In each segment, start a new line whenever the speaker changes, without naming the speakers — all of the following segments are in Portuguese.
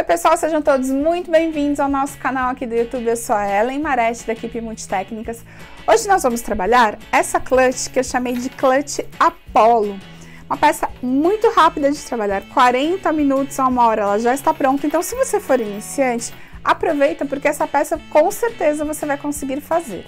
Oi pessoal, sejam todos muito bem-vindos ao nosso canal aqui do YouTube. Eu sou a Ellen Marete da equipe Multitécnicas. Hoje nós vamos trabalhar essa clutch que eu chamei de clutch Apollo. Uma peça muito rápida de trabalhar, 40 minutos a uma hora, ela já está pronta. Então se você for iniciante, aproveita porque essa peça com certeza você vai conseguir fazer.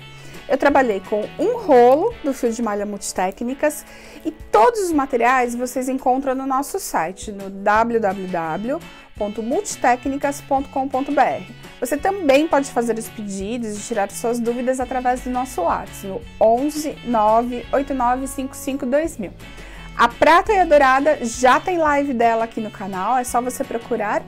Eu trabalhei com um rolo do fio de malha multitécnicas e todos os materiais vocês encontram no nosso site no www.multitecnicas.com.br. Você também pode fazer os pedidos e tirar suas dúvidas através do nosso WhatsApp no 11 989552000. A prata e a dourada já tem live dela aqui no canal, é só você procurar.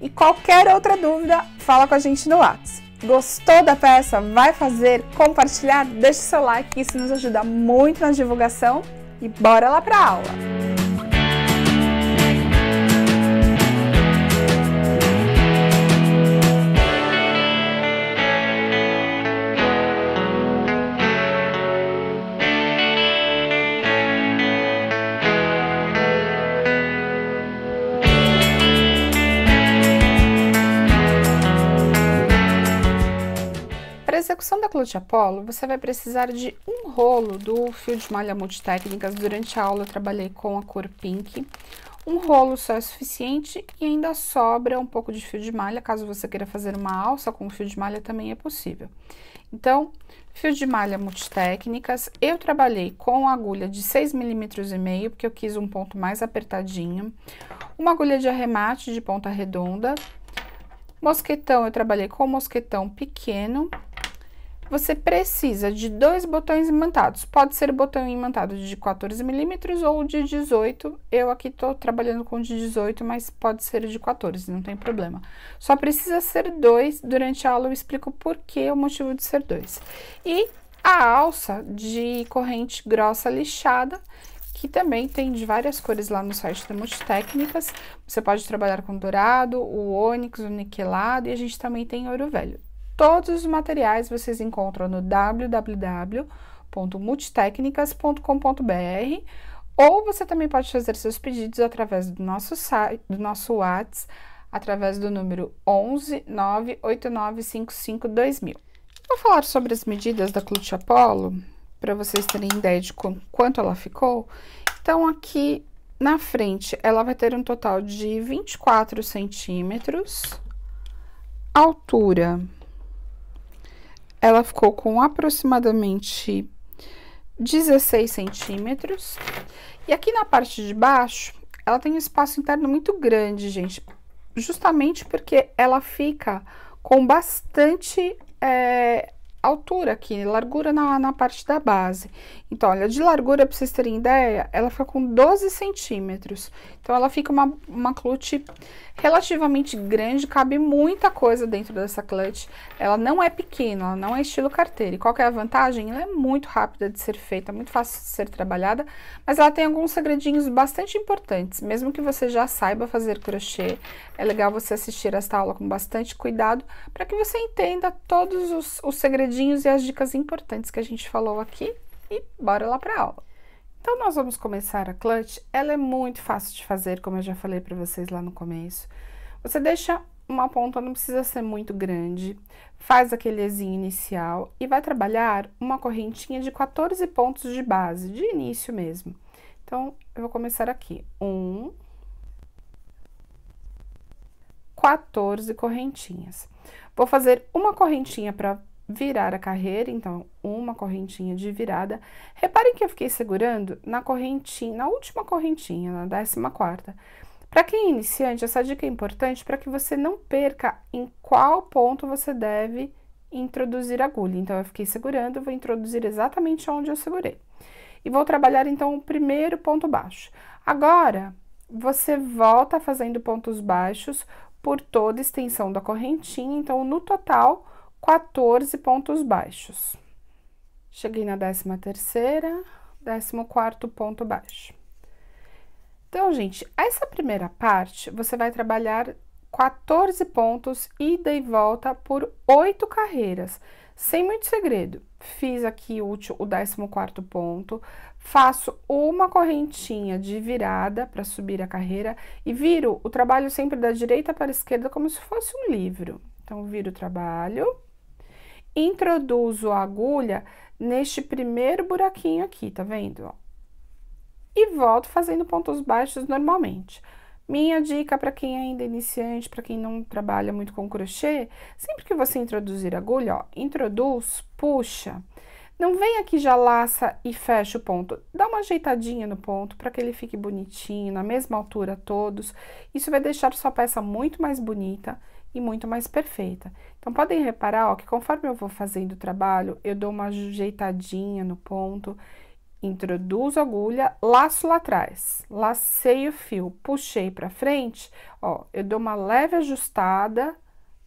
E qualquer outra dúvida, fala com a gente no WhatsApp. Gostou da peça? Vai fazer? Compartilhar? Deixe seu like, isso nos ajuda muito na divulgação e bora lá para aula! execução da coluna de Apolo, você vai precisar de um rolo do fio de malha multitécnicas. Durante a aula eu trabalhei com a cor pink. Um rolo só é suficiente e ainda sobra um pouco de fio de malha, caso você queira fazer uma alça com fio de malha também é possível. Então, fio de malha multitécnicas, eu trabalhei com agulha de 6 milímetros e meio, porque eu quis um ponto mais apertadinho. Uma agulha de arremate de ponta redonda. Mosquetão, eu trabalhei com mosquetão pequeno você precisa de dois botões imantados. Pode ser botão imantado de 14 milímetros ou de 18. Eu aqui estou trabalhando com de 18, mas pode ser de 14, não tem problema. Só precisa ser dois. Durante a aula eu explico por que o motivo de ser dois. E a alça de corrente grossa lixada, que também tem de várias cores lá no site da Multitécnicas. Você pode trabalhar com dourado, o ônix, o niquelado e a gente também tem ouro velho. Todos os materiais vocês encontram no www.multitecnicas.com.br ou você também pode fazer seus pedidos através do nosso site, do nosso WhatsApp, através do número 11 989552000. Vou falar sobre as medidas da Clute Apollo, para vocês terem ideia de quanto ela ficou. Então, aqui na frente, ela vai ter um total de 24 centímetros, altura ela ficou com aproximadamente 16 centímetros. E aqui na parte de baixo, ela tem um espaço interno muito grande, gente. Justamente porque ela fica com bastante é, altura aqui, largura na, na parte da base. Então, olha, de largura, para vocês terem ideia, ela fica com 12 centímetros. Então, ela fica uma, uma clutch relativamente grande, cabe muita coisa dentro dessa clutch. Ela não é pequena, ela não é estilo carteira. E qual é a vantagem? Ela é muito rápida de ser feita, muito fácil de ser trabalhada, mas ela tem alguns segredinhos bastante importantes. Mesmo que você já saiba fazer crochê, é legal você assistir esta aula com bastante cuidado, para que você entenda todos os, os segredinhos recadinhos e as dicas importantes que a gente falou aqui e bora lá para aula. Então nós vamos começar a clutch. Ela é muito fácil de fazer, como eu já falei para vocês lá no começo. Você deixa uma ponta, não precisa ser muito grande, faz aquele inicial e vai trabalhar uma correntinha de 14 pontos de base, de início mesmo. Então, eu vou começar aqui. Um, 14 correntinhas. Vou fazer uma correntinha para virar a carreira, então uma correntinha de virada. Reparem que eu fiquei segurando na correntinha, na última correntinha, na décima quarta. Para quem é iniciante, essa dica é importante para que você não perca em qual ponto você deve introduzir a agulha. Então, eu fiquei segurando, vou introduzir exatamente onde eu segurei. E vou trabalhar, então, o primeiro ponto baixo. Agora, você volta fazendo pontos baixos por toda a extensão da correntinha. Então, no total, 14 pontos baixos. Cheguei na décima terceira, décimo quarto ponto baixo. Então, gente, essa primeira parte, você vai trabalhar 14 pontos, ida e volta por oito carreiras. Sem muito segredo, fiz aqui útil o 14 ponto, faço uma correntinha de virada para subir a carreira e viro o trabalho sempre da direita para a esquerda como se fosse um livro. Então, viro o trabalho introduzo a agulha neste primeiro buraquinho aqui, tá vendo? E volto fazendo pontos baixos normalmente. Minha dica para quem ainda é iniciante, para quem não trabalha muito com crochê, sempre que você introduzir agulha, ó, introduz, puxa. Não vem aqui já laça e fecha o ponto. Dá uma ajeitadinha no ponto para que ele fique bonitinho, na mesma altura todos. Isso vai deixar sua peça muito mais bonita e muito mais perfeita. Então, podem reparar ó, que conforme eu vou fazendo o trabalho, eu dou uma ajeitadinha no ponto, introduzo a agulha, laço lá atrás, lacei o fio, puxei para frente, ó, eu dou uma leve ajustada,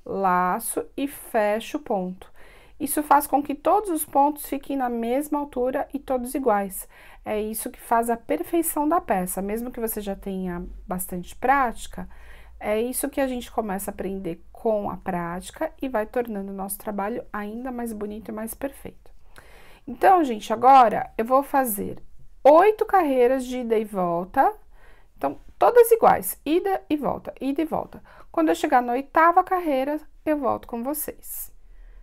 laço e fecho o ponto. Isso faz com que todos os pontos fiquem na mesma altura e todos iguais. É isso que faz a perfeição da peça. Mesmo que você já tenha bastante prática, é isso que a gente começa a aprender com a prática e vai tornando o nosso trabalho ainda mais bonito e mais perfeito. Então, gente, agora eu vou fazer oito carreiras de ida e volta. Então, todas iguais, ida e volta, ida e volta. Quando eu chegar na oitava carreira, eu volto com vocês.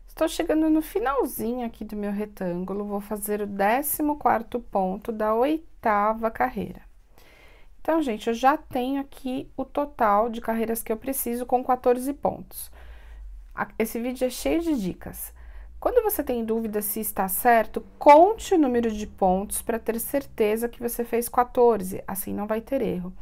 Estou chegando no finalzinho aqui do meu retângulo, vou fazer o décimo quarto ponto da oitava carreira. Então, gente, eu já tenho aqui o total de carreiras que eu preciso com 14 pontos. Esse vídeo é cheio de dicas. Quando você tem dúvida se está certo, conte o número de pontos para ter certeza que você fez 14, assim não vai ter erro.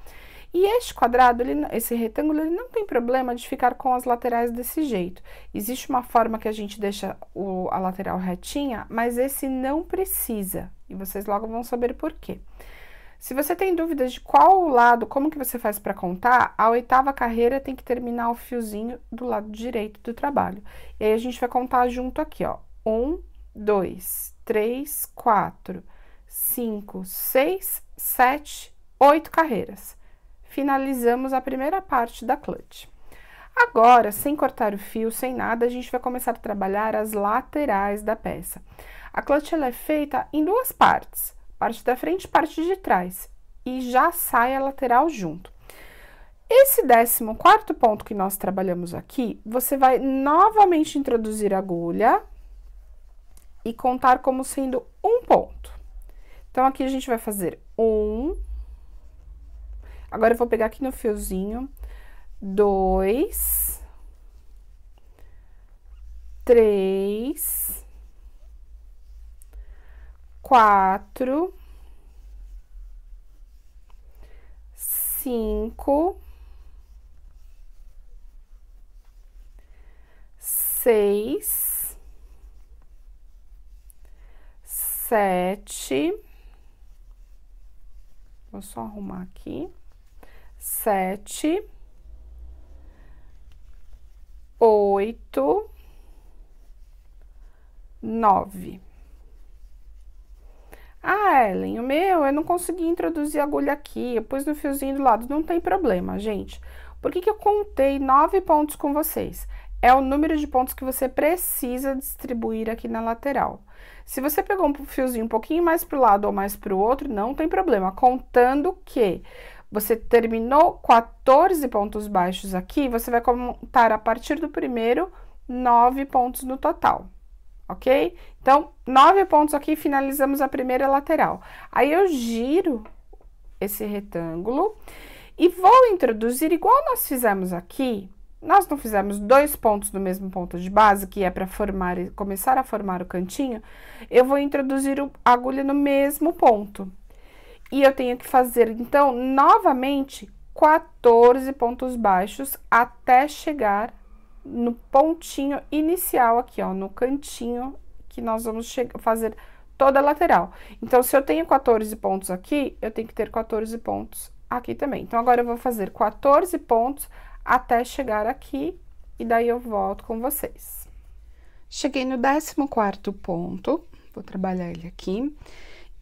E este quadrado, ele, esse retângulo, ele não tem problema de ficar com as laterais desse jeito. Existe uma forma que a gente deixa o, a lateral retinha, mas esse não precisa. E vocês logo vão saber por quê. Se você tem dúvidas de qual lado, como que você faz para contar, a oitava carreira tem que terminar o fiozinho do lado direito do trabalho. E aí a gente vai contar junto aqui, ó. Um, dois, três, quatro, cinco, seis, sete, oito carreiras. Finalizamos a primeira parte da clutch. Agora, sem cortar o fio, sem nada, a gente vai começar a trabalhar as laterais da peça. A clutch ela é feita em duas partes parte da frente, parte de trás, e já sai a lateral junto. Esse décimo quarto ponto que nós trabalhamos aqui, você vai novamente introduzir a agulha e contar como sendo um ponto. Então, aqui a gente vai fazer um. Agora, eu vou pegar aqui no fiozinho. Dois. Três quatro, cinco, seis, sete. Vou só arrumar aqui. Sete, oito, nove. Ah, Ellen, o meu, eu não consegui introduzir a agulha aqui, eu pus no fiozinho do lado. Não tem problema, gente. Por que, que eu contei nove pontos com vocês? É o número de pontos que você precisa distribuir aqui na lateral. Se você pegou um fiozinho um pouquinho mais para o lado ou mais para o outro, não tem problema. Contando que você terminou 14 pontos baixos aqui, você vai contar a partir do primeiro, nove pontos no total ok? Então, nove pontos aqui, finalizamos a primeira lateral. Aí, eu giro esse retângulo e vou introduzir, igual nós fizemos aqui, nós não fizemos dois pontos do mesmo ponto de base, que é para formar, começar a formar o cantinho, eu vou introduzir a agulha no mesmo ponto. E eu tenho que fazer, então, novamente, 14 pontos baixos até chegar no pontinho inicial aqui, ó, no cantinho que nós vamos fazer toda a lateral. Então, se eu tenho 14 pontos aqui, eu tenho que ter 14 pontos aqui também. Então, agora eu vou fazer 14 pontos até chegar aqui e daí eu volto com vocês. Cheguei no 14 ponto, vou trabalhar ele aqui,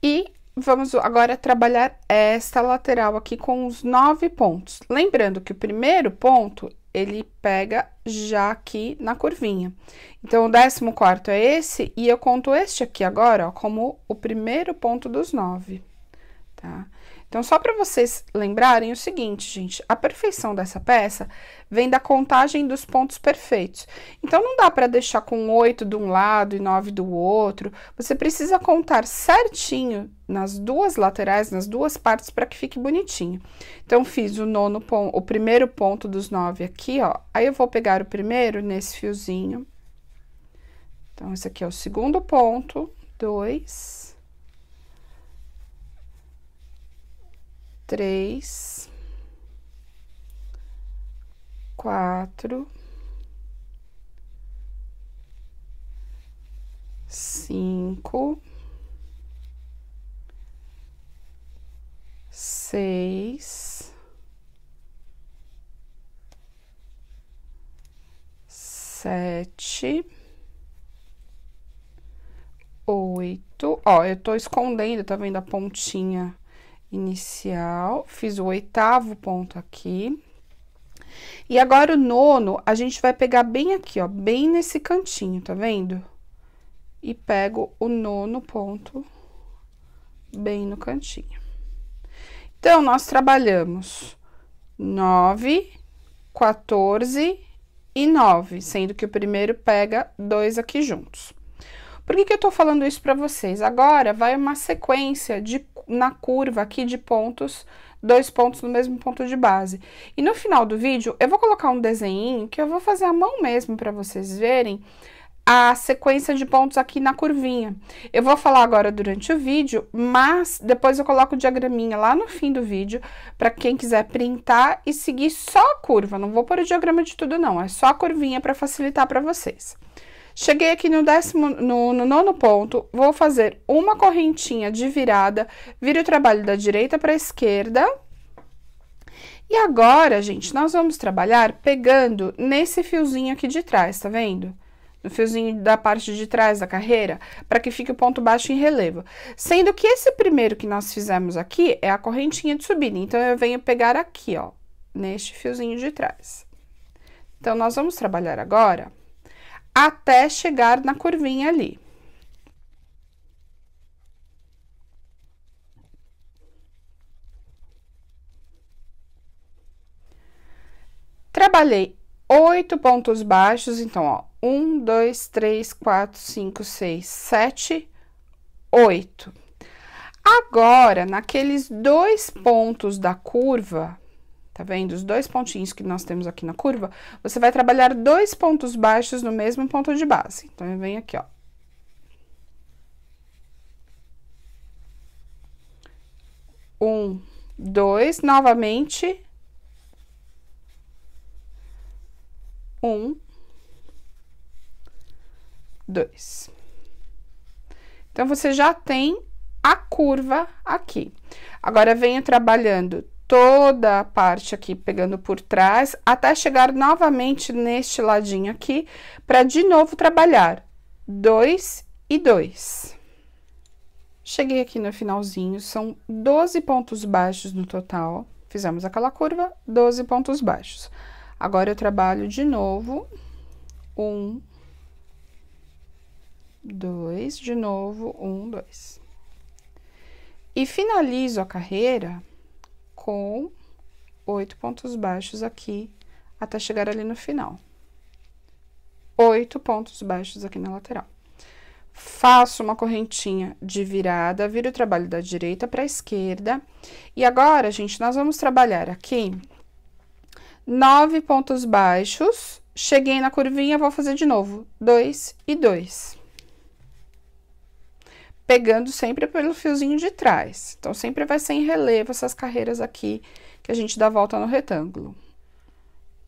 e vamos agora trabalhar esta lateral aqui com os nove pontos. Lembrando que o primeiro ponto ele pega já aqui na curvinha. Então, o décimo quarto é esse, e eu conto este aqui agora, ó, como o primeiro ponto dos nove, tá? Então, só para vocês lembrarem o seguinte, gente, a perfeição dessa peça vem da contagem dos pontos perfeitos. Então, não dá para deixar com oito de um lado e nove do outro. Você precisa contar certinho nas duas laterais, nas duas partes, para que fique bonitinho. Então, fiz o nono ponto, o primeiro ponto dos nove aqui, ó. Aí, eu vou pegar o primeiro nesse fiozinho. Então, esse aqui é o segundo ponto, dois três, quatro, cinco, seis, sete, oito. Ó, eu tô escondendo, tá vendo a pontinha? inicial, fiz o oitavo ponto aqui. E agora o nono, a gente vai pegar bem aqui, ó, bem nesse cantinho, tá vendo? E pego o nono ponto bem no cantinho. Então, nós trabalhamos 9, 14 e 9, sendo que o primeiro pega dois aqui juntos. Por que, que eu tô falando isso para vocês? Agora vai uma sequência de na curva aqui de pontos, dois pontos no mesmo ponto de base. E no final do vídeo, eu vou colocar um desenho que eu vou fazer à mão mesmo para vocês verem a sequência de pontos aqui na curvinha. Eu vou falar agora durante o vídeo, mas depois eu coloco o diagraminha lá no fim do vídeo, para quem quiser printar e seguir só a curva. Não vou pôr o diagrama de tudo não, é só a curvinha para facilitar para vocês. Cheguei aqui no, décimo, no, no nono ponto, vou fazer uma correntinha de virada, viro o trabalho da direita para a esquerda. E agora, gente, nós vamos trabalhar pegando nesse fiozinho aqui de trás, tá vendo? no fiozinho da parte de trás da carreira, para que fique o ponto baixo em relevo. Sendo que esse primeiro que nós fizemos aqui é a correntinha de subida, então eu venho pegar aqui, ó, neste fiozinho de trás. Então, nós vamos trabalhar agora até chegar na curvinha ali. Trabalhei oito pontos baixos, então, ó, um, dois, três, quatro, cinco, seis, sete, oito. Agora, naqueles dois pontos da curva, Tá vendo? Os dois pontinhos que nós temos aqui na curva, você vai trabalhar dois pontos baixos no mesmo ponto de base. Então, eu venho aqui, ó. Um, dois, novamente. Um, dois. Então, você já tem a curva aqui. Agora, venho trabalhando toda a parte aqui pegando por trás, até chegar novamente neste ladinho aqui, para de novo trabalhar dois e dois. Cheguei aqui no finalzinho, são 12 pontos baixos no total. Fizemos aquela curva, 12 pontos baixos. Agora, eu trabalho de novo, um, dois, de novo, um, dois. E finalizo a carreira com oito pontos baixos aqui até chegar ali no final. Oito pontos baixos aqui na lateral. Faço uma correntinha de virada, viro o trabalho da direita para a esquerda. E agora, gente, nós vamos trabalhar aqui nove pontos baixos. Cheguei na curvinha, vou fazer de novo. Dois e dois pegando sempre pelo fiozinho de trás. Então, sempre vai ser em relevo essas carreiras aqui que a gente dá volta no retângulo.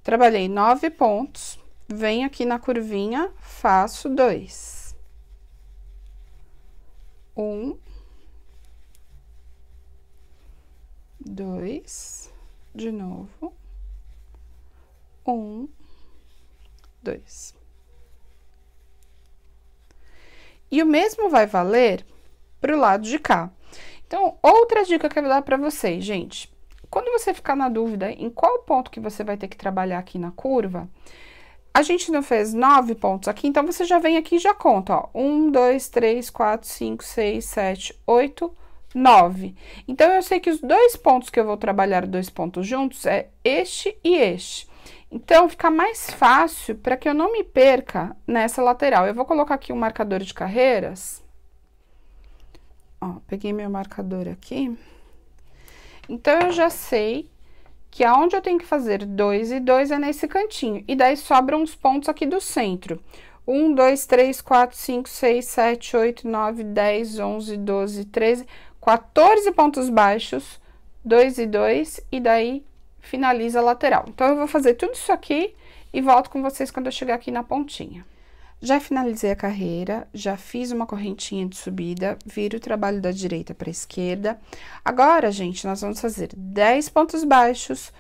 Trabalhei nove pontos, venho aqui na curvinha, faço dois. Um. Dois. De novo. Um. Dois. E o mesmo vai valer para o lado de cá. Então, outra dica que eu vou dar para vocês, gente. Quando você ficar na dúvida em qual ponto que você vai ter que trabalhar aqui na curva, a gente não fez nove pontos aqui, então você já vem aqui e já conta, ó. Um, dois, três, quatro, cinco, seis, sete, oito, nove. Então, eu sei que os dois pontos que eu vou trabalhar, dois pontos juntos, é este e este. Então, fica mais fácil para que eu não me perca nessa lateral. Eu vou colocar aqui um marcador de carreiras. Ó, peguei meu marcador aqui. Então, eu já sei que aonde eu tenho que fazer dois e dois é nesse cantinho. E daí, sobram uns pontos aqui do centro. 1, 2, 3, 4, 5, 6, 7, 8, 9, 10, 11, 12, 13, 14 pontos baixos, 2 e 2, e daí finaliza a lateral. Então, eu vou fazer tudo isso aqui e volto com vocês quando eu chegar aqui na pontinha. Já finalizei a carreira, já fiz uma correntinha de subida, viro o trabalho da direita para a esquerda. Agora, gente, nós vamos fazer 10 pontos baixos,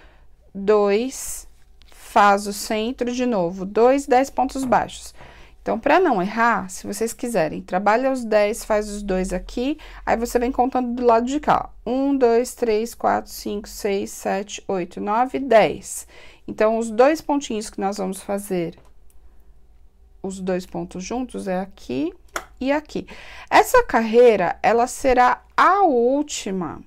2, faz o centro de novo, 2, 10 pontos baixos. Então, para não errar, se vocês quiserem, trabalha os 10, faz os dois aqui, aí você vem contando do lado de cá. 1, 2, 3, 4, 5, 6, 7, 8, 9, 10. Então, os dois pontinhos que nós vamos fazer, os dois pontos juntos, é aqui e aqui. Essa carreira, ela será a última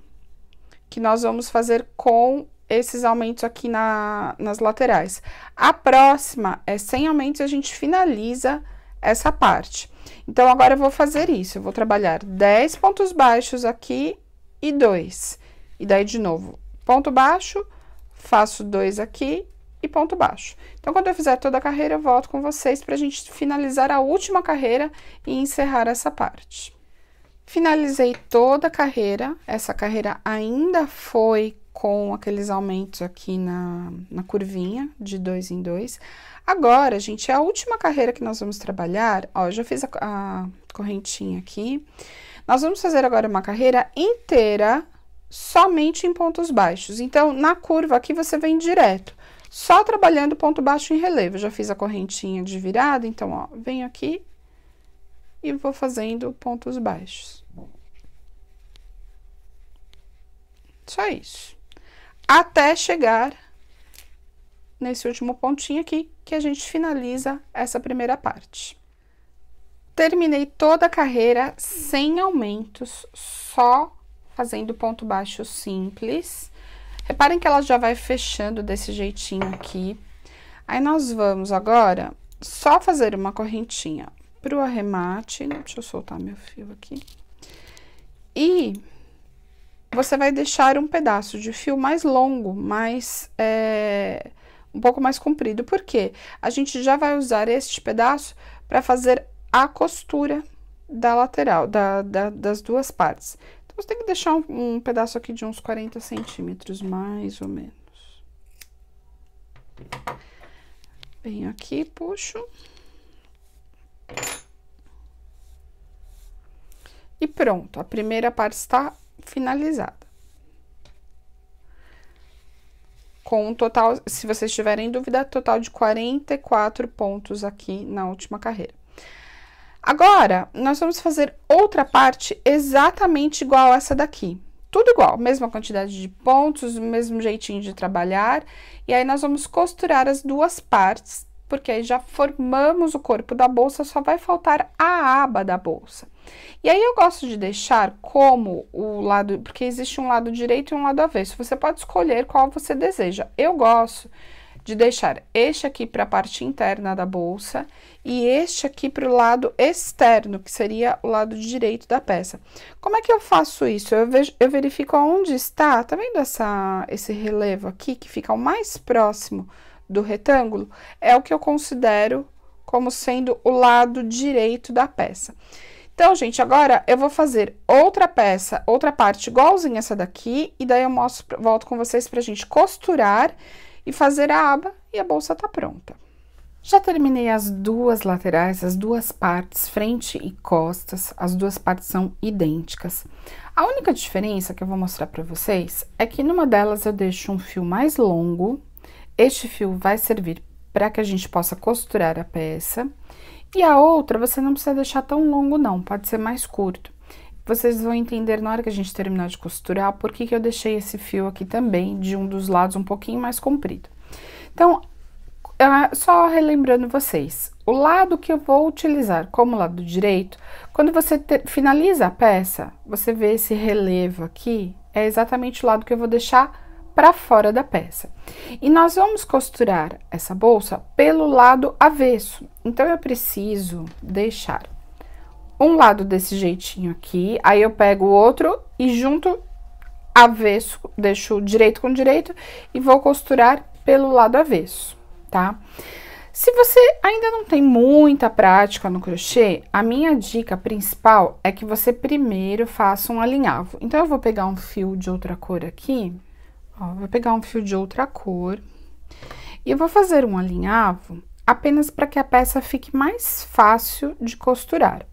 que nós vamos fazer com esses aumentos aqui na, nas laterais. A próxima é sem aumentos e a gente finaliza essa parte. Então, agora eu vou fazer isso. Eu vou trabalhar 10 pontos baixos aqui e 2. E daí, de novo, ponto baixo, faço 2 aqui e ponto baixo. Então, quando eu fizer toda a carreira, eu volto com vocês para a gente finalizar a última carreira e encerrar essa parte. Finalizei toda a carreira. Essa carreira ainda foi com aqueles aumentos aqui na, na curvinha, de dois em dois. Agora, gente, é a última carreira que nós vamos trabalhar, ó, já fiz a, a correntinha aqui. Nós vamos fazer agora uma carreira inteira, somente em pontos baixos. Então, na curva aqui, você vem direto, só trabalhando ponto baixo em relevo. Já fiz a correntinha de virada, então, ó, venho aqui e vou fazendo pontos baixos. Só isso até chegar nesse último pontinho aqui, que a gente finaliza essa primeira parte. Terminei toda a carreira sem aumentos, só fazendo ponto baixo simples. Reparem que ela já vai fechando desse jeitinho aqui. Aí, nós vamos agora só fazer uma correntinha pro arremate. Deixa eu soltar meu fio aqui. E você vai deixar um pedaço de fio mais longo, mais é, um pouco mais comprido. Por quê? A gente já vai usar este pedaço para fazer a costura da lateral, da, da, das duas partes. Então, você tem que deixar um, um pedaço aqui de uns 40 centímetros, mais ou menos. Venho aqui, puxo. E pronto, a primeira parte está finalizada. Com um total, se vocês tiverem dúvida, total de 44 pontos aqui na última carreira. Agora, nós vamos fazer outra parte exatamente igual essa daqui. Tudo igual, mesma quantidade de pontos, mesmo jeitinho de trabalhar. E aí, nós vamos costurar as duas partes, porque aí já formamos o corpo da bolsa, só vai faltar a aba da bolsa. E aí eu gosto de deixar como o lado, porque existe um lado direito e um lado avesso. Você pode escolher qual você deseja. Eu gosto de deixar este aqui para a parte interna da bolsa e este aqui para o lado externo, que seria o lado direito da peça. Como é que eu faço isso? Eu, vejo, eu verifico onde está, tá vendo essa, esse relevo aqui, que fica o mais próximo do retângulo? É o que eu considero como sendo o lado direito da peça. Então, gente, agora eu vou fazer outra peça, outra parte igualzinha essa daqui, e daí eu mostro, volto com vocês pra gente costurar e fazer a aba, e a bolsa tá pronta. Já terminei as duas laterais, as duas partes, frente e costas, as duas partes são idênticas. A única diferença que eu vou mostrar para vocês é que numa delas eu deixo um fio mais longo, este fio vai servir para que a gente possa costurar a peça, e a outra, você não precisa deixar tão longo não, pode ser mais curto. Vocês vão entender na hora que a gente terminar de costurar por que, que eu deixei esse fio aqui também de um dos lados um pouquinho mais comprido. Então, ah, só relembrando vocês, o lado que eu vou utilizar como lado direito, quando você finaliza a peça, você vê esse relevo aqui, é exatamente o lado que eu vou deixar para fora da peça. E nós vamos costurar essa bolsa pelo lado avesso. Então, eu preciso deixar um lado desse jeitinho aqui, aí eu pego o outro e junto avesso, deixo direito com direito e vou costurar pelo lado avesso, tá? Se você ainda não tem muita prática no crochê, a minha dica principal é que você primeiro faça um alinhavo. Então, eu vou pegar um fio de outra cor aqui, ó, vou pegar um fio de outra cor e eu vou fazer um alinhavo apenas para que a peça fique mais fácil de costurar.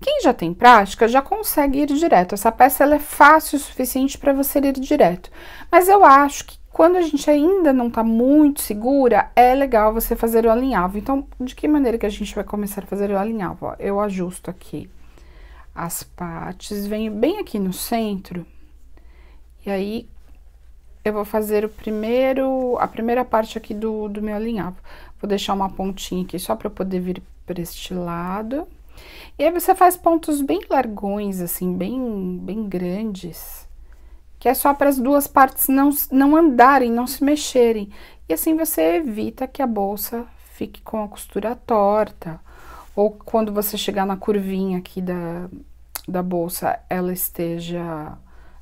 Quem já tem prática já consegue ir direto. Essa peça é fácil o suficiente para você ir direto. Mas eu acho que quando a gente ainda não está muito segura, é legal você fazer o alinhavo. Então, de que maneira que a gente vai começar a fazer o alinhavo? Ó, eu ajusto aqui as partes, venho bem aqui no centro, e aí eu vou fazer o primeiro, a primeira parte aqui do, do meu alinhavo. Vou deixar uma pontinha aqui só para eu poder vir para este lado. E aí você faz pontos bem largões, assim, bem, bem grandes. Que é só para as duas partes não, não andarem, não se mexerem. E assim você evita que a bolsa fique com a costura torta. Ou quando você chegar na curvinha aqui da, da bolsa, ela esteja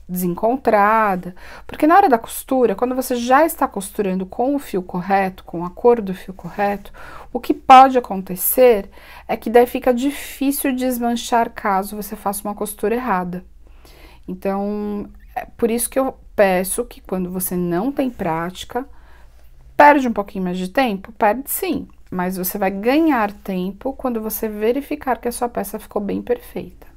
desencontrada, porque na hora da costura, quando você já está costurando com o fio correto, com a cor do fio correto, o que pode acontecer é que daí fica difícil desmanchar caso você faça uma costura errada. Então, é por isso que eu peço que quando você não tem prática, perde um pouquinho mais de tempo? Perde sim, mas você vai ganhar tempo quando você verificar que a sua peça ficou bem perfeita.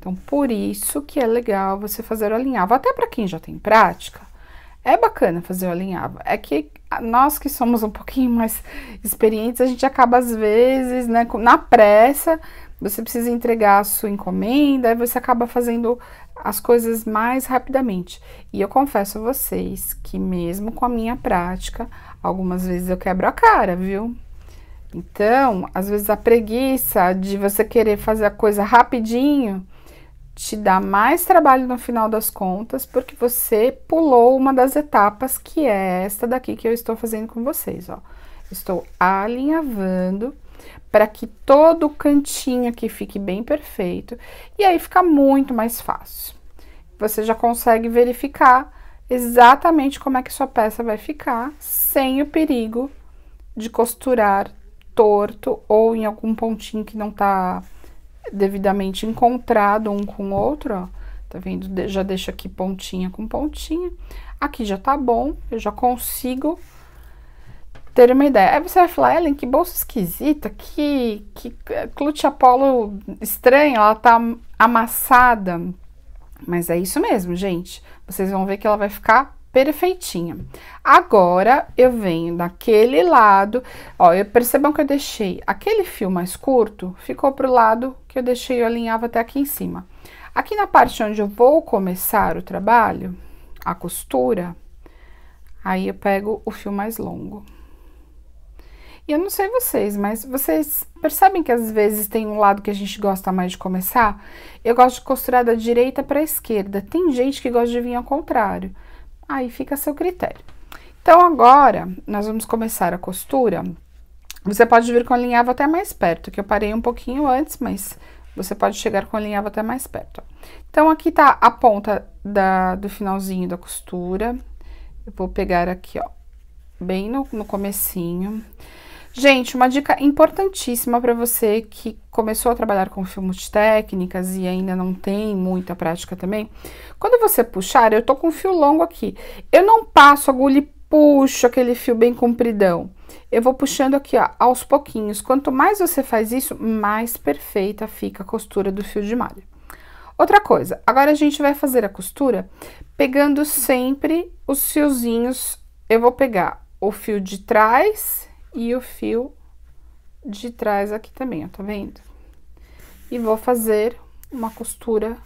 Então, por isso que é legal você fazer o alinhavo. Até para quem já tem prática, é bacana fazer o alinhavo. É que nós que somos um pouquinho mais experientes, a gente acaba às vezes, né, na pressa, você precisa entregar a sua encomenda, e você acaba fazendo as coisas mais rapidamente. E eu confesso a vocês que mesmo com a minha prática, algumas vezes eu quebro a cara, viu? Então, às vezes a preguiça de você querer fazer a coisa rapidinho te dá mais trabalho no final das contas, porque você pulou uma das etapas, que é esta daqui que eu estou fazendo com vocês, ó. Estou alinhavando para que todo o cantinho aqui fique bem perfeito, e aí fica muito mais fácil. Você já consegue verificar exatamente como é que sua peça vai ficar, sem o perigo de costurar torto ou em algum pontinho que não tá devidamente encontrado um com o outro, ó. Tá vendo? Já deixo aqui pontinha com pontinha. Aqui já tá bom, eu já consigo ter uma ideia. Aí você vai falar, Ellen, que bolsa esquisita, que, que glute eh, Apollo estranha, ela tá amassada. Mas é isso mesmo, gente. Vocês vão ver que ela vai ficar perfeitinha. Agora, eu venho daquele lado, ó, percebam que eu deixei aquele fio mais curto, ficou pro lado que eu deixei, eu alinhava até aqui em cima. Aqui na parte onde eu vou começar o trabalho, a costura, aí eu pego o fio mais longo. E eu não sei vocês, mas vocês percebem que às vezes tem um lado que a gente gosta mais de começar? Eu gosto de costurar da direita para a esquerda. Tem gente que gosta de vir ao contrário aí fica a seu critério. Então, agora, nós vamos começar a costura. Você pode vir com a linhava até mais perto, que eu parei um pouquinho antes, mas você pode chegar com a linhava até mais perto. Então, aqui tá a ponta da, do finalzinho da costura. Eu vou pegar aqui, ó, bem no, no comecinho. Gente, uma dica importantíssima para você que começou a trabalhar com filmes técnicas e ainda não tem muita prática também. Quando você puxar, eu tô com um fio longo aqui. Eu não passo agulha e puxo aquele fio bem compridão. Eu vou puxando aqui, ó, aos pouquinhos. Quanto mais você faz isso, mais perfeita fica a costura do fio de malha. Outra coisa, agora a gente vai fazer a costura pegando sempre os fiozinhos. Eu vou pegar o fio de trás e o fio de trás aqui também, ó, tá vendo? E vou fazer uma costura,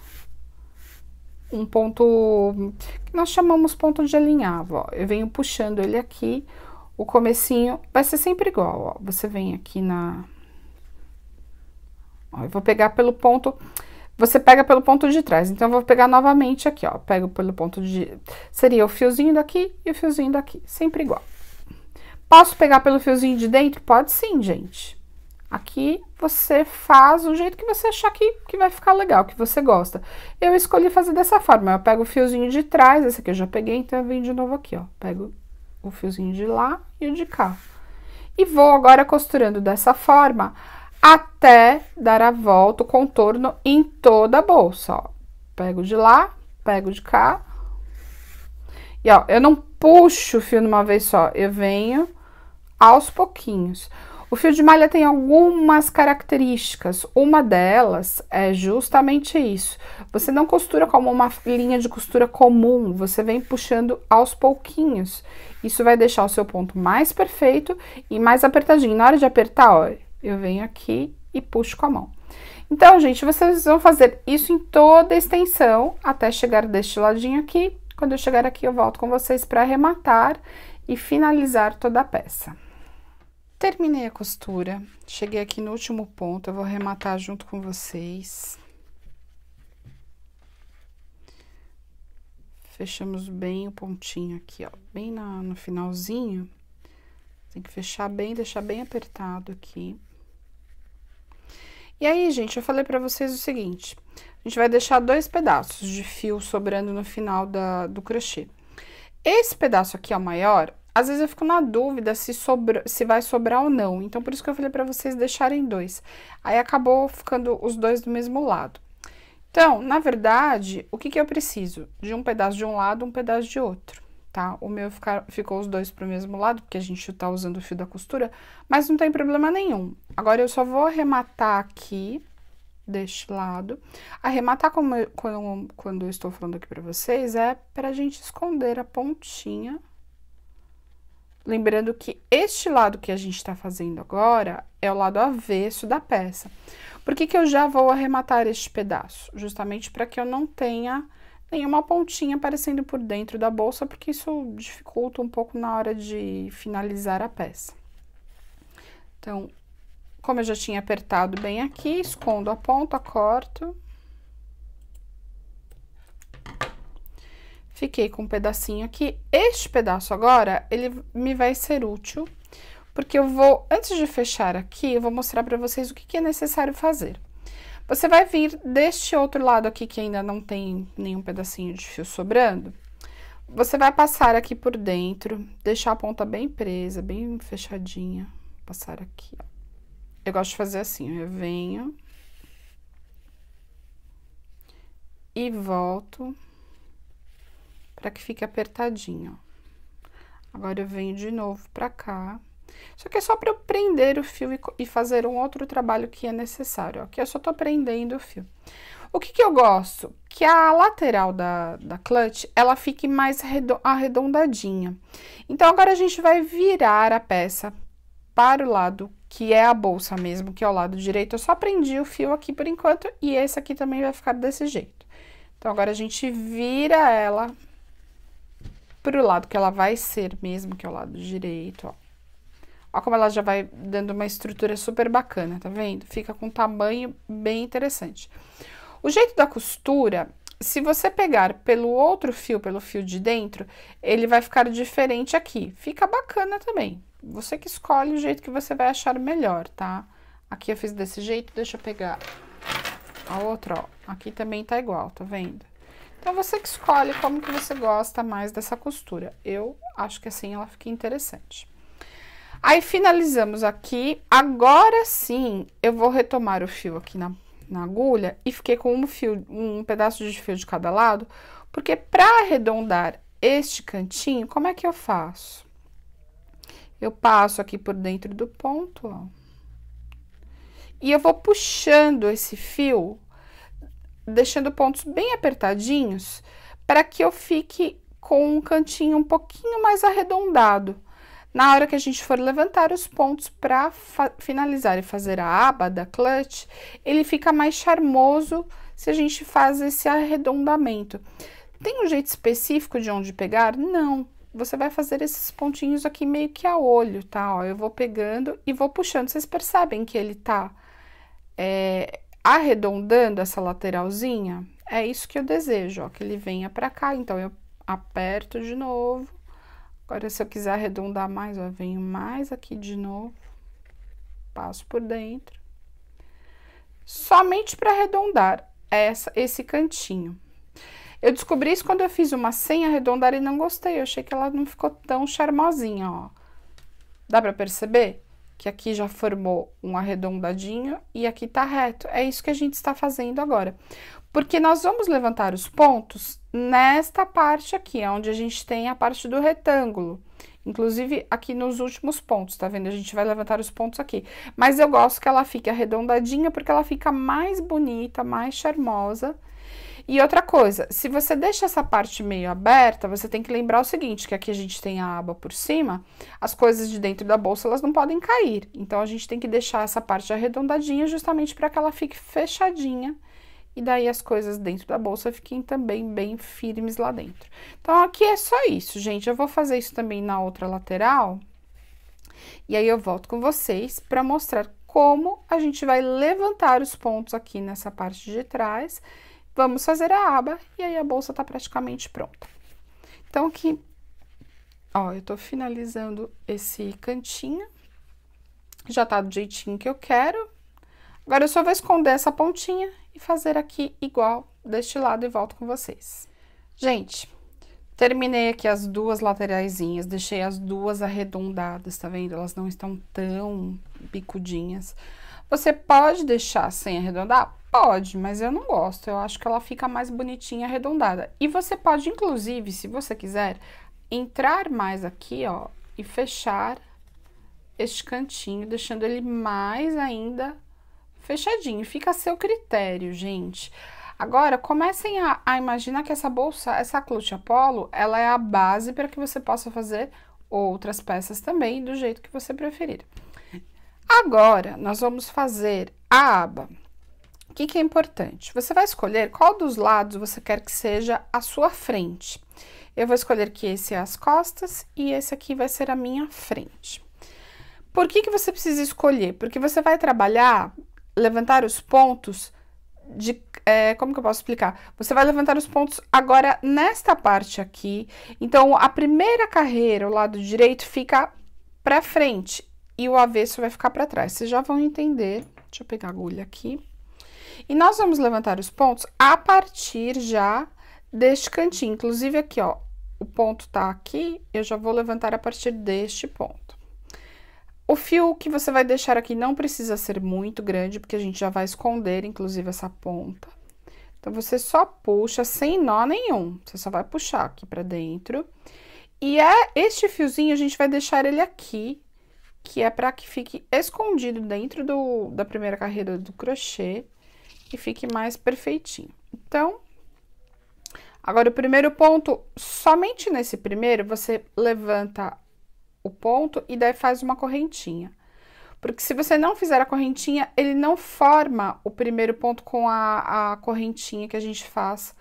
um ponto que nós chamamos ponto de alinhavo, ó. Eu venho puxando ele aqui, o comecinho vai ser sempre igual, ó. Você vem aqui na... Ó, eu vou pegar pelo ponto... Você pega pelo ponto de trás, então eu vou pegar novamente aqui, ó. Pego pelo ponto de... Seria o fiozinho daqui e o fiozinho daqui, sempre igual. Posso pegar pelo fiozinho de dentro? Pode sim, gente. Aqui você faz o jeito que você achar que, que vai ficar legal, que você gosta. Eu escolhi fazer dessa forma. Eu pego o fiozinho de trás, esse aqui eu já peguei, então eu venho de novo aqui, ó. Pego o fiozinho de lá e o de cá. E vou agora costurando dessa forma até dar a volta, o contorno em toda a bolsa, ó. Pego de lá, pego de cá. E, ó, eu não puxo o fio de uma vez só. Eu venho, aos pouquinhos. O fio de malha tem algumas características, uma delas é justamente isso. Você não costura como uma linha de costura comum, você vem puxando aos pouquinhos. Isso vai deixar o seu ponto mais perfeito e mais apertadinho. Na hora de apertar, ó, eu venho aqui e puxo com a mão. Então, gente, vocês vão fazer isso em toda a extensão até chegar deste ladinho aqui. Quando eu chegar aqui, eu volto com vocês para arrematar e finalizar toda a peça. Terminei a costura, cheguei aqui no último ponto, eu vou arrematar junto com vocês. Fechamos bem o pontinho aqui, ó, bem na, no finalzinho. Tem que fechar bem, deixar bem apertado aqui. E aí, gente, eu falei pra vocês o seguinte, a gente vai deixar dois pedaços de fio sobrando no final da, do crochê. Esse pedaço aqui, ó, maior, às vezes eu fico na dúvida se, sobra, se vai sobrar ou não. Então, por isso que eu falei para vocês deixarem dois. Aí acabou ficando os dois do mesmo lado. Então, na verdade, o que, que eu preciso? De um pedaço de um lado, um pedaço de outro, tá? O meu ficar, ficou os dois pro mesmo lado, porque a gente tá usando o fio da costura, mas não tem problema nenhum. Agora, eu só vou arrematar aqui, deste lado. Arrematar, como, eu, quando eu estou falando aqui pra vocês, é pra gente esconder a pontinha Lembrando que este lado que a gente está fazendo agora é o lado avesso da peça. Por que, que eu já vou arrematar este pedaço? Justamente para que eu não tenha nenhuma pontinha aparecendo por dentro da bolsa, porque isso dificulta um pouco na hora de finalizar a peça. Então, como eu já tinha apertado bem aqui, escondo a ponta, corto Fiquei com um pedacinho aqui. Este pedaço agora, ele me vai ser útil, porque eu vou, antes de fechar aqui, eu vou mostrar para vocês o que, que é necessário fazer. Você vai vir deste outro lado aqui, que ainda não tem nenhum pedacinho de fio sobrando. Você vai passar aqui por dentro, deixar a ponta bem presa, bem fechadinha. Passar aqui, ó. Eu gosto de fazer assim, eu venho... E volto para que fique apertadinho. Agora eu venho de novo para cá. Isso aqui é só para eu prender o fio e, e, fazer um outro trabalho que é necessário. Aqui eu só tô prendendo o fio. O que que eu gosto? Que a lateral da, da clutch, ela fique mais arredondadinha. Então, agora a gente vai virar a peça para o lado que é a bolsa mesmo, que é o lado direito. Eu só prendi o fio aqui por enquanto e esse aqui também vai ficar desse jeito. Então, agora a gente vira ela para o lado que ela vai ser mesmo, que é o lado direito, ó. Ó como ela já vai dando uma estrutura super bacana, tá vendo? Fica com um tamanho bem interessante. O jeito da costura, se você pegar pelo outro fio, pelo fio de dentro, ele vai ficar diferente aqui. Fica bacana também. Você que escolhe o jeito que você vai achar melhor, tá? Aqui eu fiz desse jeito, deixa eu pegar a outra, ó. Aqui também tá igual, tá vendo? Então você que escolhe como que você gosta mais dessa costura. Eu acho que assim ela fica interessante. Aí, finalizamos aqui. Agora sim, eu vou retomar o fio aqui na, na agulha e fiquei com um fio, um pedaço de fio de cada lado, porque para arredondar este cantinho, como é que eu faço? Eu passo aqui por dentro do ponto, ó. E eu vou puxando esse fio deixando pontos bem apertadinhos, para que eu fique com um cantinho um pouquinho mais arredondado. Na hora que a gente for levantar os pontos para finalizar e fazer a aba da clutch, ele fica mais charmoso se a gente faz esse arredondamento. Tem um jeito específico de onde pegar? Não. Você vai fazer esses pontinhos aqui meio que a olho, tá? Ó, eu vou pegando e vou puxando. Vocês percebem que ele tá... É, arredondando essa lateralzinha, é isso que eu desejo, ó, que ele venha pra cá. Então, eu aperto de novo. Agora, se eu quiser arredondar mais, ó, venho mais aqui de novo. Passo por dentro. Somente para arredondar essa, esse cantinho. Eu descobri isso quando eu fiz uma sem arredondar e não gostei. Eu achei que ela não ficou tão charmosinha, ó. Dá pra perceber? que aqui já formou um arredondadinho e aqui tá reto. É isso que a gente está fazendo agora. Porque nós vamos levantar os pontos nesta parte aqui, é onde a gente tem a parte do retângulo. Inclusive, aqui nos últimos pontos, tá vendo? A gente vai levantar os pontos aqui. Mas eu gosto que ela fique arredondadinha, porque ela fica mais bonita, mais charmosa. E outra coisa, se você deixa essa parte meio aberta, você tem que lembrar o seguinte, que aqui a gente tem a aba por cima, as coisas de dentro da bolsa, elas não podem cair. Então, a gente tem que deixar essa parte arredondadinha justamente para que ela fique fechadinha e daí as coisas dentro da bolsa fiquem também bem firmes lá dentro. Então, aqui é só isso, gente. Eu vou fazer isso também na outra lateral. E aí eu volto com vocês para mostrar como a gente vai levantar os pontos aqui nessa parte de trás Vamos fazer a aba e aí a bolsa tá praticamente pronta. Então, aqui, ó, eu tô finalizando esse cantinho. Já tá do jeitinho que eu quero. Agora, eu só vou esconder essa pontinha e fazer aqui igual deste lado e volto com vocês. Gente, terminei aqui as duas lateraisinhas, deixei as duas arredondadas, tá vendo? Elas não estão tão bicudinhas. Você pode deixar sem arredondar? Pode, mas eu não gosto. Eu acho que ela fica mais bonitinha arredondada. E você pode, inclusive, se você quiser, entrar mais aqui, ó, e fechar este cantinho, deixando ele mais ainda fechadinho. Fica a seu critério, gente. Agora, comecem a, a imaginar que essa bolsa, essa clutch Apollo, ela é a base para que você possa fazer outras peças também, do jeito que você preferir. Agora, nós vamos fazer a aba. O que, que é importante? Você vai escolher qual dos lados você quer que seja a sua frente. Eu vou escolher que esse é as costas e esse aqui vai ser a minha frente. Por que, que você precisa escolher? Porque você vai trabalhar, levantar os pontos de é, como que eu posso explicar? Você vai levantar os pontos agora nesta parte aqui. Então, a primeira carreira, o lado direito, fica para frente e o avesso vai ficar para trás. Vocês já vão entender. Deixa eu pegar a agulha aqui. E nós vamos levantar os pontos a partir já deste cantinho. Inclusive aqui, ó, o ponto tá aqui, eu já vou levantar a partir deste ponto. O fio que você vai deixar aqui não precisa ser muito grande, porque a gente já vai esconder, inclusive, essa ponta. Então, você só puxa sem nó nenhum. Você só vai puxar aqui pra dentro. E é este fiozinho, a gente vai deixar ele aqui, que é para que fique escondido dentro do, da primeira carreira do crochê e fique mais perfeitinho. Então, agora o primeiro ponto, somente nesse primeiro você levanta o ponto e daí faz uma correntinha. Porque se você não fizer a correntinha, ele não forma o primeiro ponto com a, a correntinha que a gente faz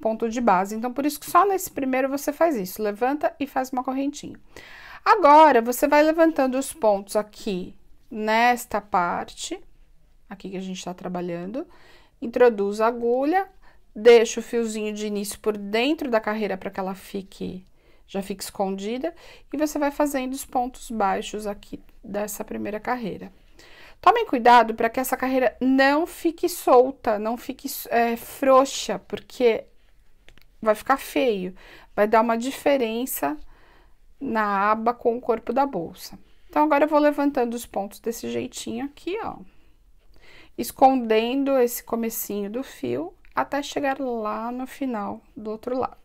ponto de base. Então, por isso que só nesse primeiro você faz isso, levanta e faz uma correntinha. Agora, você vai levantando os pontos aqui nesta parte, aqui que a gente está trabalhando, introduz a agulha, deixa o fiozinho de início por dentro da carreira para que ela fique, já fique escondida, e você vai fazendo os pontos baixos aqui dessa primeira carreira. Tomem cuidado para que essa carreira não fique solta, não fique é, frouxa, porque vai ficar feio, vai dar uma diferença na aba com o corpo da bolsa. Então, agora eu vou levantando os pontos desse jeitinho aqui, ó. Escondendo esse comecinho do fio até chegar lá no final do outro lado.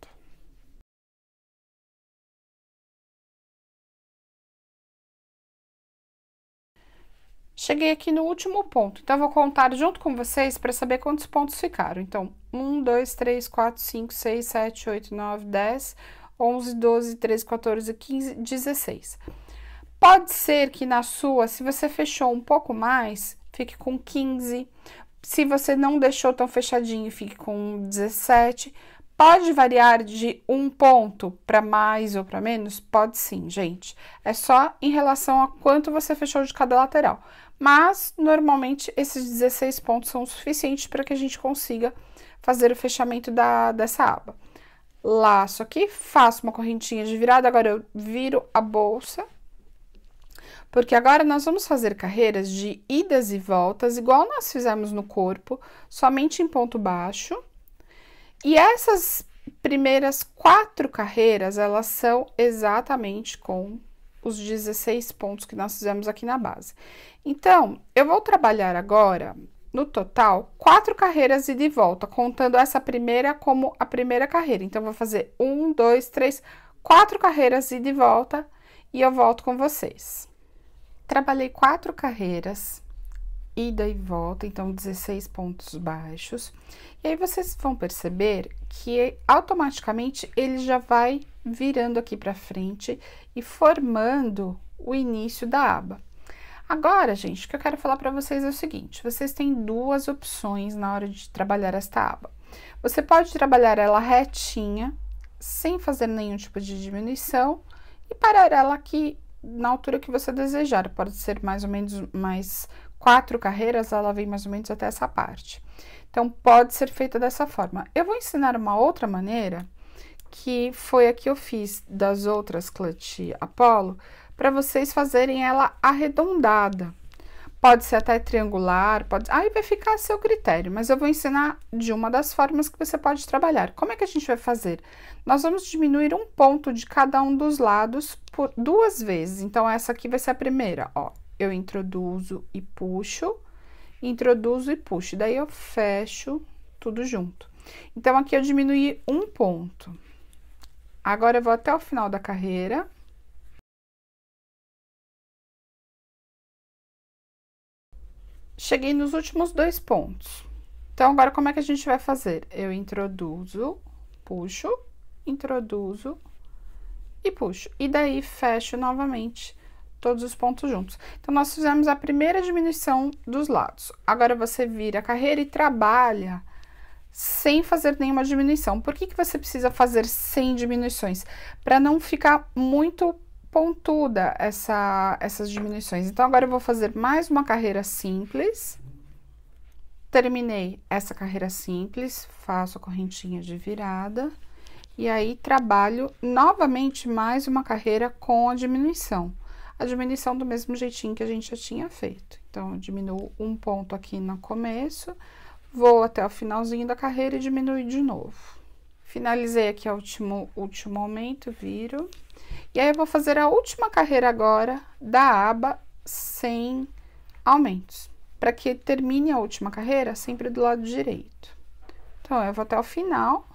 Cheguei aqui no último ponto, então eu vou contar junto com vocês para saber quantos pontos ficaram. Então, um, dois, três, quatro, cinco, seis, sete, oito, nove, dez, 11, 12, 13, 14, 15, 16. Pode ser que na sua, se você fechou um pouco mais, fique com 15. Se você não deixou tão fechadinho, fique com 17. Pode variar de um ponto para mais ou para menos? Pode sim, gente. É só em relação a quanto você fechou de cada lateral. Mas, normalmente, esses 16 pontos são suficientes para que a gente consiga fazer o fechamento da, dessa aba laço aqui, faço uma correntinha de virada, agora eu viro a bolsa. Porque agora nós vamos fazer carreiras de idas e voltas, igual nós fizemos no corpo, somente em ponto baixo. E essas primeiras quatro carreiras, elas são exatamente com os 16 pontos que nós fizemos aqui na base. Então, eu vou trabalhar agora no total, quatro carreiras e de volta, contando essa primeira como a primeira carreira. Então, vou fazer um, dois, três, quatro carreiras e de volta e eu volto com vocês. Trabalhei quatro carreiras, ida e volta, então 16 pontos baixos. E aí vocês vão perceber que automaticamente ele já vai virando aqui para frente e formando o início da aba. Agora, gente, o que eu quero falar para vocês é o seguinte: vocês têm duas opções na hora de trabalhar esta aba. Você pode trabalhar ela retinha, sem fazer nenhum tipo de diminuição, e parar ela aqui na altura que você desejar. Pode ser mais ou menos mais quatro carreiras, ela vem mais ou menos até essa parte. Então, pode ser feita dessa forma. Eu vou ensinar uma outra maneira, que foi a que eu fiz das outras clutch Apollo, para vocês fazerem ela arredondada. Pode ser até triangular, pode. Aí vai ficar a seu critério, mas eu vou ensinar de uma das formas que você pode trabalhar. Como é que a gente vai fazer? Nós vamos diminuir um ponto de cada um dos lados por duas vezes. Então, essa aqui vai ser a primeira, ó. Eu introduzo e puxo, introduzo e puxo. Daí, eu fecho tudo junto. Então, aqui eu diminuí um ponto. Agora, eu vou até o final da carreira cheguei nos últimos dois pontos. Então, agora como é que a gente vai fazer? Eu introduzo, puxo, introduzo e puxo. E daí, fecho novamente todos os pontos juntos. Então, nós fizemos a primeira diminuição dos lados. Agora, você vira a carreira e trabalha sem fazer nenhuma diminuição. Por que, que você precisa fazer sem diminuições? Para não ficar muito pontuda essa, essas diminuições. Então, agora eu vou fazer mais uma carreira simples. Terminei essa carreira simples, faço a correntinha de virada. E aí, trabalho novamente mais uma carreira com a diminuição. A diminuição do mesmo jeitinho que a gente já tinha feito. Então, diminuo um ponto aqui no começo, vou até o finalzinho da carreira e diminui de novo. Finalizei aqui o último, último aumento, viro. E aí, eu vou fazer a última carreira agora da aba sem aumentos, para que termine a última carreira sempre do lado direito. Então, eu vou até o final.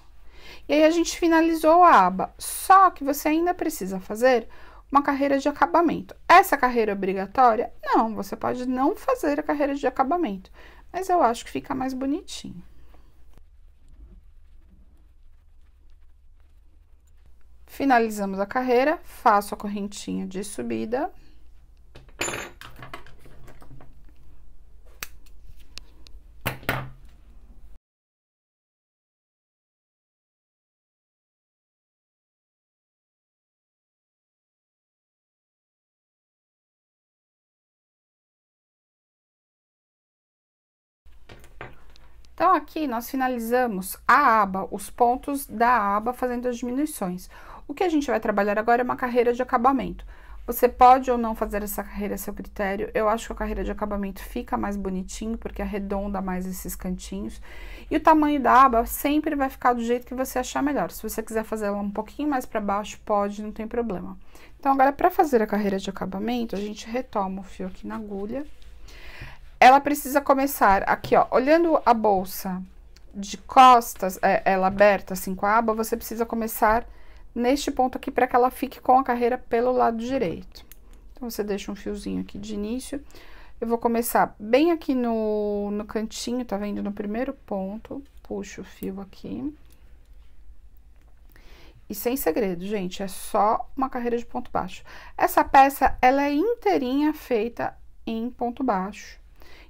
E aí, a gente finalizou a aba, só que você ainda precisa fazer uma carreira de acabamento. Essa carreira obrigatória? Não, você pode não fazer a carreira de acabamento, mas eu acho que fica mais bonitinho. Finalizamos a carreira, faço a correntinha de subida. Então, aqui nós finalizamos a aba, os pontos da aba fazendo as diminuições. O que a gente vai trabalhar agora é uma carreira de acabamento. Você pode ou não fazer essa carreira a seu critério. Eu acho que a carreira de acabamento fica mais bonitinho, porque arredonda mais esses cantinhos. E o tamanho da aba sempre vai ficar do jeito que você achar melhor. Se você quiser fazer ela um pouquinho mais para baixo, pode, não tem problema. Então, agora, para fazer a carreira de acabamento, a gente retoma o fio aqui na agulha. Ela precisa começar aqui, ó, olhando a bolsa de costas, é, ela aberta assim com a aba, você precisa começar neste ponto aqui para que ela fique com a carreira pelo lado direito. Então, você deixa um fiozinho aqui de início. Eu vou começar bem aqui no, no cantinho, tá vendo? No primeiro ponto, puxo o fio aqui. E sem segredo, gente, é só uma carreira de ponto baixo. Essa peça, ela é inteirinha feita em ponto baixo.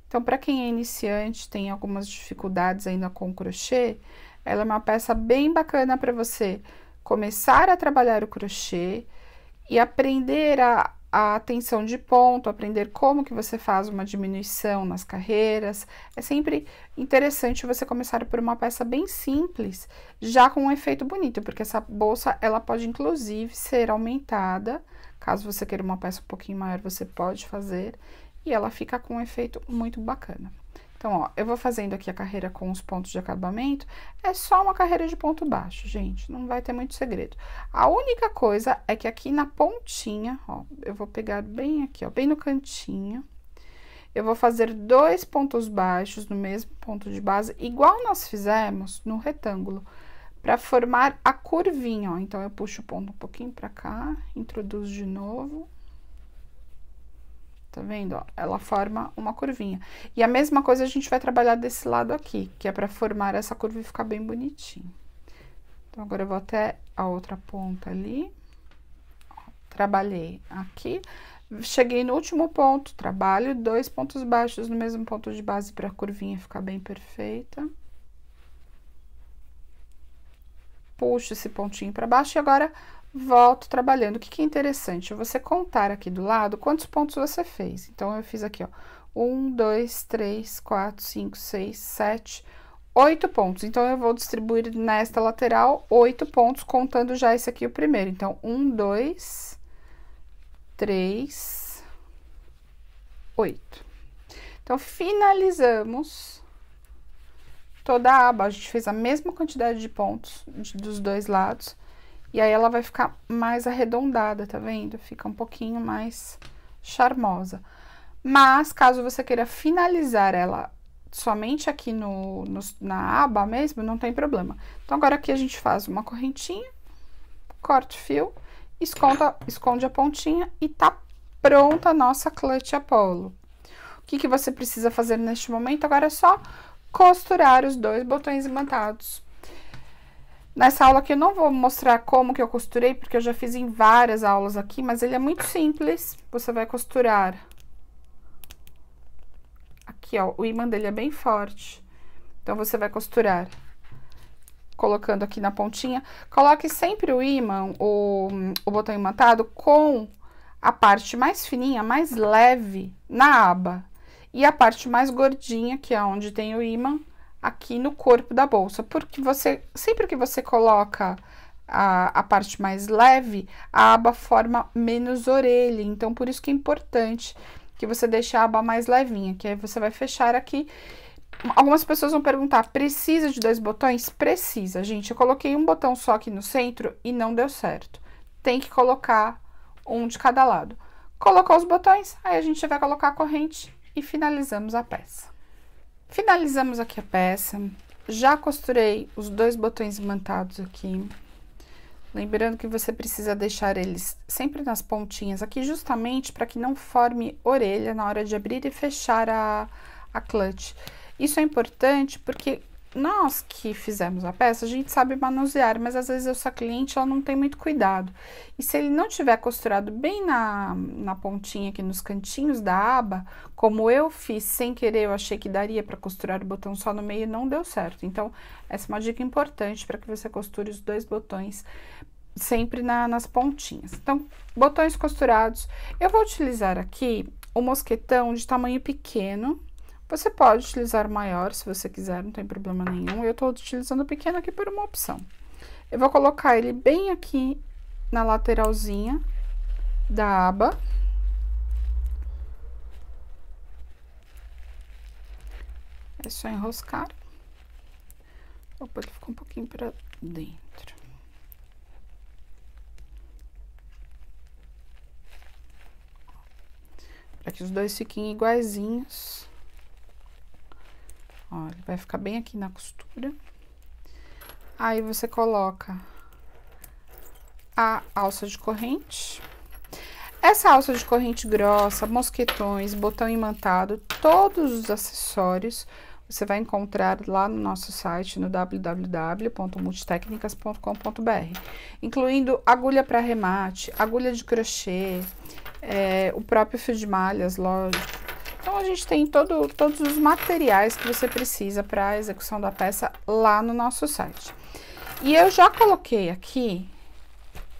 Então, para quem é iniciante, tem algumas dificuldades ainda com crochê, ela é uma peça bem bacana para você começar a trabalhar o crochê e aprender a, a atenção de ponto, aprender como que você faz uma diminuição nas carreiras. É sempre interessante você começar por uma peça bem simples, já com um efeito bonito, porque essa bolsa ela pode inclusive ser aumentada. Caso você queira uma peça um pouquinho maior, você pode fazer e ela fica com um efeito muito bacana. Então, ó, eu vou fazendo aqui a carreira com os pontos de acabamento. É só uma carreira de ponto baixo, gente. Não vai ter muito segredo. A única coisa é que aqui na pontinha, ó, eu vou pegar bem aqui, ó, bem no cantinho. Eu vou fazer dois pontos baixos no mesmo ponto de base, igual nós fizemos no retângulo, para formar a curvinha, ó. Então, eu puxo o ponto um pouquinho para cá, introduzo de novo, Tá vendo? Ó, ela forma uma curvinha. E a mesma coisa a gente vai trabalhar desse lado aqui, que é pra formar essa curva e ficar bem bonitinho. Então, agora eu vou até a outra ponta ali. Trabalhei aqui. Cheguei no último ponto, trabalho dois pontos baixos no mesmo ponto de base pra curvinha ficar bem perfeita. Puxo esse pontinho pra baixo e agora volto trabalhando. O que, que é interessante? Você contar aqui do lado quantos pontos você fez. Então, eu fiz aqui, ó, um, dois, três, quatro, cinco, seis, sete, oito pontos. Então, eu vou distribuir nesta lateral oito pontos, contando já esse aqui o primeiro. Então, um, dois, três, oito. Então, finalizamos toda a aba. A gente fez a mesma quantidade de pontos de, dos dois lados e aí ela vai ficar mais arredondada, tá vendo? Fica um pouquinho mais charmosa. Mas, caso você queira finalizar ela somente aqui no, no, na aba mesmo, não tem problema. Então, agora aqui a gente faz uma correntinha, corte fio, esconda, esconde a pontinha e tá pronta a nossa clutch Apollo. O que, que você precisa fazer neste momento agora é só costurar os dois botões imantados Nessa aula aqui eu não vou mostrar como que eu costurei, porque eu já fiz em várias aulas aqui, mas ele é muito simples. Você vai costurar aqui, ó, o imã dele é bem forte. Então, você vai costurar colocando aqui na pontinha. Coloque sempre o imã, o, o botão imantado, com a parte mais fininha, mais leve, na aba. E a parte mais gordinha, que é onde tem o imã, aqui no corpo da bolsa, porque você sempre que você coloca a, a, parte mais leve, a aba forma menos orelha, então por isso que é importante que você deixe a aba mais levinha, que aí você vai fechar aqui. Algumas pessoas vão perguntar, precisa de dois botões? Precisa, gente, eu coloquei um botão só aqui no centro e não deu certo. Tem que colocar um de cada lado. Colocou os botões, aí a gente vai colocar a corrente e finalizamos a peça. Finalizamos aqui a peça. Já costurei os dois botões imantados aqui. Lembrando que você precisa deixar eles sempre nas pontinhas aqui, justamente para que não forme orelha na hora de abrir e fechar a, a clutch. Isso é importante porque nós que fizemos a peça, a gente sabe manusear, mas às vezes essa cliente ela não tem muito cuidado. E se ele não tiver costurado bem na, na pontinha aqui nos cantinhos da aba, como eu fiz sem querer, eu achei que daria para costurar o botão só no meio e não deu certo. Então, essa é uma dica importante para que você costure os dois botões sempre na, nas pontinhas. Então, botões costurados. Eu vou utilizar aqui o mosquetão de tamanho pequeno, você pode utilizar o maior se você quiser, não tem problema nenhum. Eu estou utilizando o pequeno aqui por uma opção. Eu vou colocar ele bem aqui na lateralzinha da aba. É só enroscar. Opa, ele ficou um pouquinho para dentro. Para que os dois fiquem iguaizinhos. Ó, ele vai ficar bem aqui na costura. Aí, você coloca a alça de corrente. Essa alça de corrente grossa, mosquetões, botão imantado, todos os acessórios você vai encontrar lá no nosso site no www.multitecnicas.com.br, incluindo agulha para remate, agulha de crochê, é, o próprio fio de malhas, lógico, então a gente tem todo, todos os materiais que você precisa para a execução da peça lá no nosso site. E eu já coloquei aqui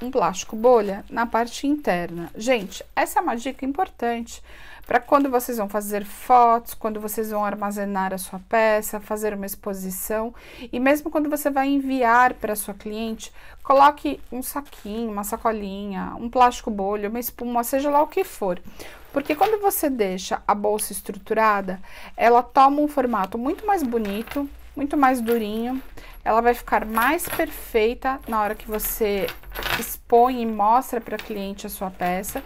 um plástico bolha na parte interna. Gente, essa é uma dica importante para quando vocês vão fazer fotos, quando vocês vão armazenar a sua peça, fazer uma exposição e mesmo quando você vai enviar para sua cliente, coloque um saquinho, uma sacolinha, um plástico bolha, uma espuma, seja lá o que for. Porque quando você deixa a bolsa estruturada, ela toma um formato muito mais bonito, muito mais durinho. Ela vai ficar mais perfeita na hora que você expõe e mostra para cliente a sua peça.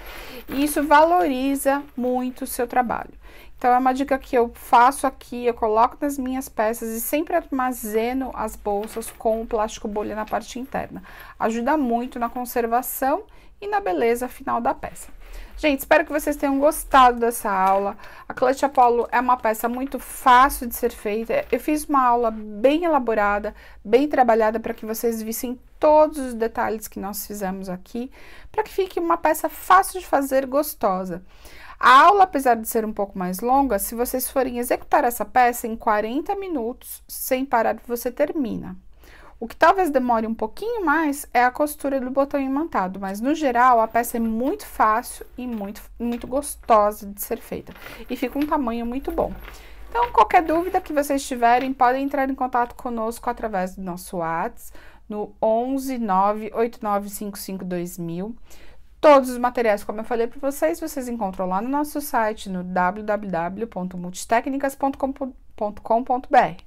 E isso valoriza muito o seu trabalho. Então, é uma dica que eu faço aqui, eu coloco nas minhas peças e sempre armazeno as bolsas com o plástico bolha na parte interna. Ajuda muito na conservação e na beleza final da peça. Gente, espero que vocês tenham gostado dessa aula. A Clutch Apollo é uma peça muito fácil de ser feita. Eu fiz uma aula bem elaborada, bem trabalhada, para que vocês vissem todos os detalhes que nós fizemos aqui, para que fique uma peça fácil de fazer, gostosa. A aula, apesar de ser um pouco mais longa, se vocês forem executar essa peça em 40 minutos, sem parar, você termina. O que talvez demore um pouquinho mais é a costura do botão imantado, mas no geral a peça é muito fácil e muito, muito gostosa de ser feita. E fica um tamanho muito bom. Então, qualquer dúvida que vocês tiverem, podem entrar em contato conosco através do nosso WhatsApp no 11 989552000. Todos os materiais, como eu falei para vocês, vocês encontram lá no nosso site no www.multitecnicas.com.br.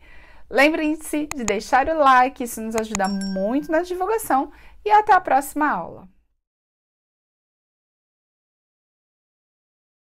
Lembrem-se de deixar o like, isso nos ajuda muito na divulgação e até a próxima aula.